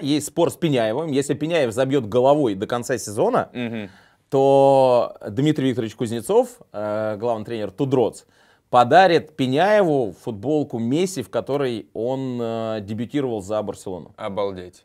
Есть спор с Пеняевым. Если Пеняев забьет головой до конца сезона, угу. то Дмитрий Викторович Кузнецов, э, главный тренер Тудроц, подарит Пеняеву футболку Месси, в которой он э, дебютировал за Барселону. Обалдеть.